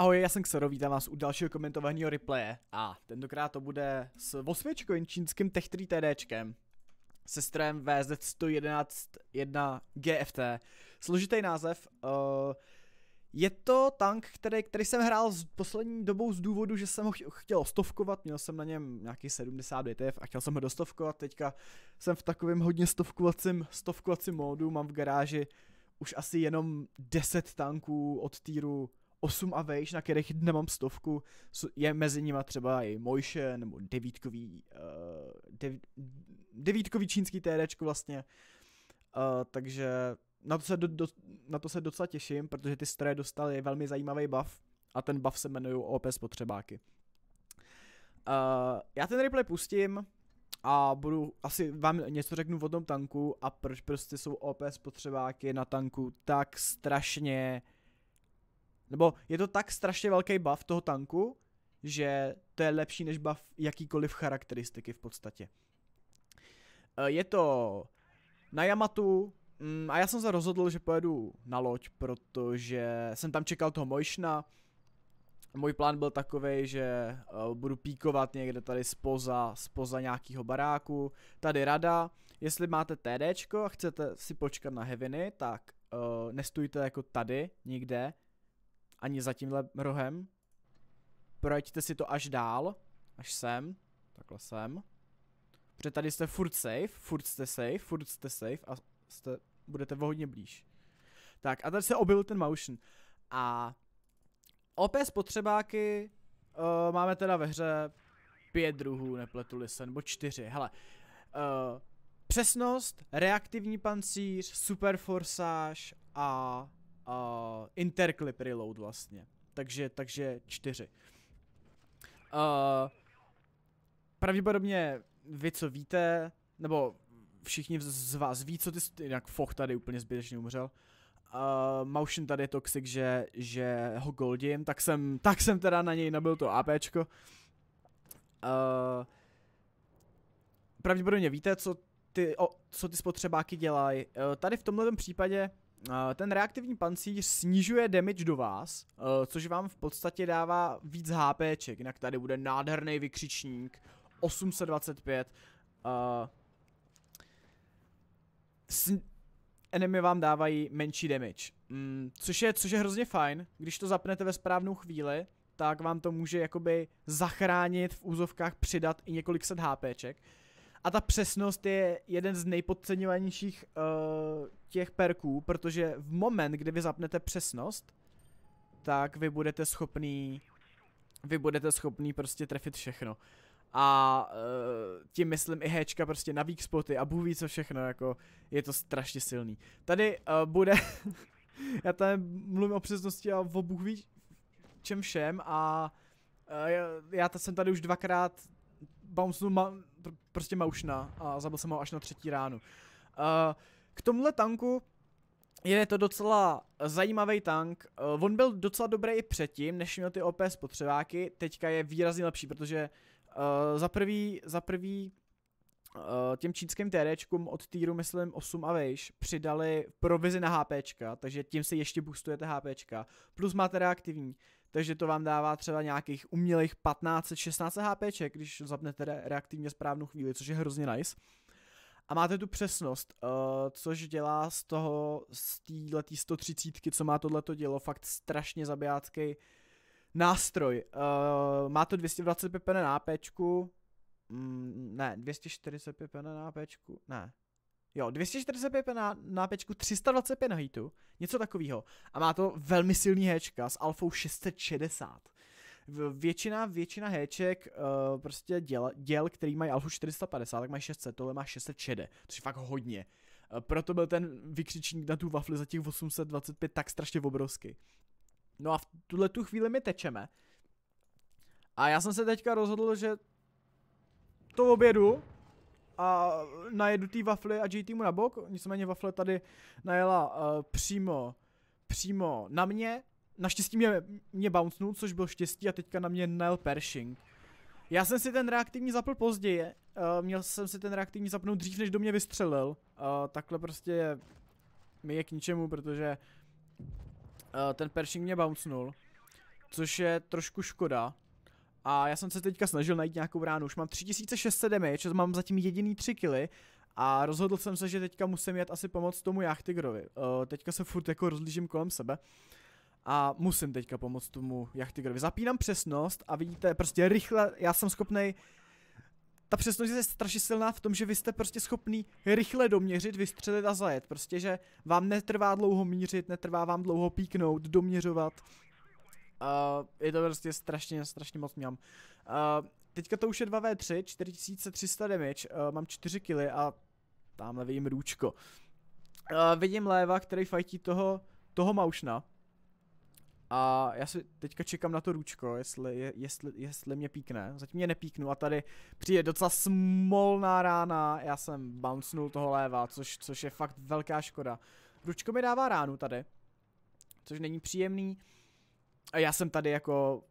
Ahoj, já jsem Xero, vítám vás u dalšího komentovaného replaye a tentokrát to bude s osmičkovým čínským Tech 3 TDčkem se strojem vz 111 GFT. Složitý název, uh, je to tank, který, který jsem hrál s poslední dobou z důvodu, že jsem ho chtěl stovkovat, měl jsem na něm nějaký 70 DTF a chtěl jsem ho dostovkovat, teďka jsem v takovém hodně stovkovacím, stovkovacím módu, mám v garáži už asi jenom 10 tanků od týru 8 a vejš, na kterých nemám stovku, je mezi nimi třeba i Mojše, nebo devítkový, uh, dev, devítkový čínský TDčko vlastně. Uh, takže na to, se do, do, na to se docela těším, protože ty stroje dostaly velmi zajímavý buff a ten buff se jmenuje OP spotřebáky. Uh, já ten replay pustím a budu, asi vám něco řeknu o tom tanku a proč prostě jsou OP spotřebáky na tanku tak strašně uh, nebo je to tak strašně velký buff toho tanku, že to je lepší než buff jakýkoliv charakteristiky v podstatě. Eh, je to na Yamatu, mm, a já jsem se rozhodl, že pojedu na loď, protože jsem tam čekal toho Mojšna. Můj plán byl takový, že eh, budu píkovat někde tady spoza, spoza nějakého baráku. Tady rada, jestli máte TDčko a chcete si počkat na Heaviny, tak uh, nestůjte jako tady nikde, ani za tímhle rohem. Projeďte si to až dál, až sem, takhle sem. Protože tady jste furt safe, furt jste safe, furt jste safe a jste, budete o hodně blíž. Tak a tady se objevil ten motion. A OP spotřebáky uh, máme teda ve hře pět druhů, nepletu se, nebo čtyři. Hele, uh, přesnost, reaktivní pancíř, super forsáž a uh, interclip reload vlastně. Takže, takže čtyři. Uh, pravděpodobně vy, co víte, nebo všichni z vás ví, co ty, jinak Foch tady úplně zbytečně umřel. Uh, eh, Motion tady je toxic, že, že ho goldím, tak jsem, tak jsem teda na něj nabil to APčko. Uh, pravděpodobně víte, co ty, o, co ty spotřebáky dělají. Uh, tady v tomhle případě ten reaktivní pancíř snižuje damage do vás, eh, což vám v podstatě dává víc HPček, jinak tady bude nádherný vykřičník, 825. Uh, eh, enemy vám dávají menší damage, mm, což, je, což je hrozně fajn, když to zapnete ve správnou chvíli, tak vám to může jakoby zachránit v úzovkách přidat i několik set HPček. Uh, a ta přesnost je jeden z nejpodceňovanějších uh, těch perků, protože v moment, kdy vy zapnete přesnost, tak vy budete schopný, vy budete schopný prostě trefit všechno. A uh, tím myslím i hečka prostě na weak spoty a bůh co všechno, jako je to strašně silný. Tady uh, bude, já tady mluvím o přesnosti a o bůh ví čem všem a uh, já, já jsem tady už dvakrát bouncnul pr- prostě maušna a zabil jsem ho až na třetí ránu. Uh, k tomhle tanku je to docela zajímavý tank. Uh, on byl docela dobrý i předtím, než měl ty OP spotřebáky. Teďka je výrazně lepší, protože uh, za prvý, za prvý uh, těm čínským TDčkům od týru, myslím 8 a vejš, přidali provizi na HPčka, takže tím se ještě boostujete HPčka. Plus máte reaktivní takže to vám dává třeba nějakých umělých 15-16 HP, když zapnete re- reaktivně správnou chvíli, což je hrozně nice. A máte tu přesnost, uh, což dělá z toho, z této 130, co má tohleto dělo, fakt strašně zabijácký nástroj. Uh, má to 220 ppn na AP, mm, ne, 240 ppn na AP, ne, Jo, 245 na, na pečku, 325 na hitu, něco takového. A má to velmi silný héčka s alfou 660. Většina, většina héček, uh, eh, prostě děl, děl, který mají alfu 450, tak mají 600, tohle má 600 což je fakt hodně. Uh, proto byl ten vykřičník na tu wafli za těch 825 tak strašně obrovský. No a v tuhle tu chvíli my tečeme. A já jsem se teďka rozhodl, že to obědu, a najedu ty wafly a JT mu na bok, nicméně wafle tady najela uh, přímo, přímo na mě, naštěstí mě, mě bouncnul, což byl štěstí a teďka na mě najel Pershing. Já jsem si ten reaktivní zapl později, uh, měl jsem si ten reaktivní zapnout dřív, než do mě vystřelil, uh, takhle prostě mi je k ničemu, protože uh, ten Pershing mě bouncnul, což je trošku škoda, a já jsem se teďka snažil najít nějakou ránu, už mám 3600 damage, mám zatím jediný 3 kily a rozhodl jsem se, že teďka musím jet asi pomoct tomu Jachtigrovi. Uh, teďka se furt jako rozlížím kolem sebe a musím teďka pomoct tomu Jachtigrovi. Zapínám přesnost a vidíte, prostě rychle, já jsem schopnej ta přesnost je strašně silná v tom, že vy jste prostě schopný rychle doměřit, vystřelit a zajet. Prostě, že vám netrvá dlouho mířit, netrvá vám dlouho píknout, doměřovat. Uh, je to prostě strašně, strašně moc mám. Uh, eh, teďka to už je 2v3, 4300 damage, uh, mám 4 kily a tamhle vidím růčko. Uh, vidím léva, který fajtí toho, toho maušna. A já si teďka čekám na to růčko, jestli, je, jestli, jestli mě píkne. Zatím mě nepíknu a tady přijde docela smolná rána. Já jsem bouncenul toho léva, což, což je fakt velká škoda. Ručko mi dává ránu tady, což není příjemný a já jsem tady jako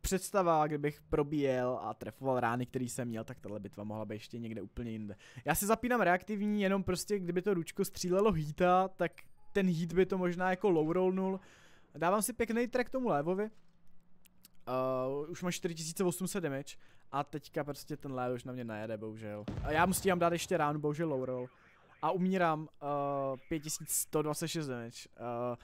představa, kdybych probíjel a trefoval rány, který jsem měl, tak tahle bitva mohla být ještě někde úplně jinde. Já si zapínám reaktivní, jenom prostě kdyby to ručko střílelo hýta, tak ten hit by to možná jako low rollnul. Dávám si pěkný track tomu lévovi. Uh, už má 4800 damage a teďka prostě ten lév už na mě najede, bohužel. A já musím dát ještě ránu, bohužel low roll. A umírám uh, 5126 damage. Uh,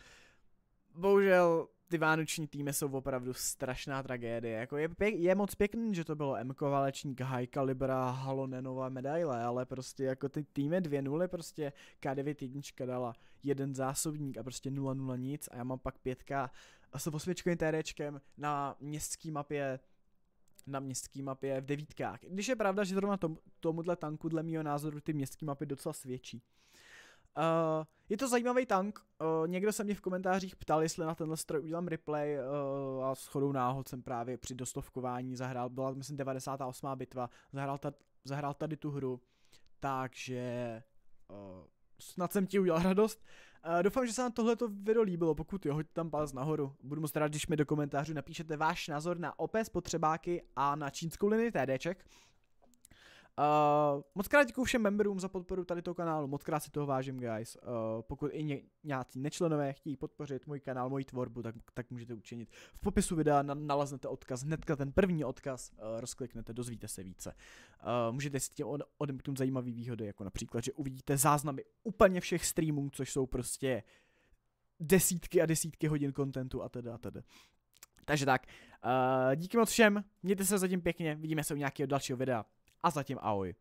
bohužel ty vánoční týmy jsou opravdu strašná tragédie. Jako je, pěk, je moc pěkný, že to bylo M. Kovalečník, High Calibra, Halonenova medaile, ale prostě jako ty týmy 2 nuly prostě K9 jednička dala jeden zásobník a prostě 0-0 nic a já mám pak pětka a s 8 TDčkem na městský mapě na městský mapě v devítkách. Když je pravda, že zrovna tom, tomuhle tanku dle mého názoru ty městské mapy docela svědčí. Uh, je to zajímavý tank, uh, někdo se mě v komentářích ptal, jestli na tenhle stroj udělám replay uh, a s náhod jsem právě při dostovkování zahrál, byla myslím 98. bitva, zahrál, ta, zahrál tady tu hru, takže uh, snad jsem ti udělal radost. Uh, doufám, že se vám tohleto video líbilo, pokud jo, hoďte tam palec nahoru. Budu moc rád, když mi do komentářů napíšete váš názor na OP spotřebáky a na čínskou linii TDček Uh, moc krát děkuji všem memberům za podporu tady toho kanálu, moc krát si toho vážím, guys. Uh, pokud i ně, nějací nečlenové chtějí podpořit můj kanál, moji tvorbu, tak, tak můžete učinit. V popisu videa na, naleznete odkaz, hnedka ten první odkaz, uh, rozkliknete, dozvíte se více. Uh, můžete si tím od, odemknout zajímavé výhody, jako například, že uvidíte záznamy úplně všech streamů, což jsou prostě desítky a desítky hodin kontentu a teda a teda. Takže tak, uh, díky moc všem, mějte se zatím pěkně, vidíme se u nějakého dalšího videa a zatím ahoj.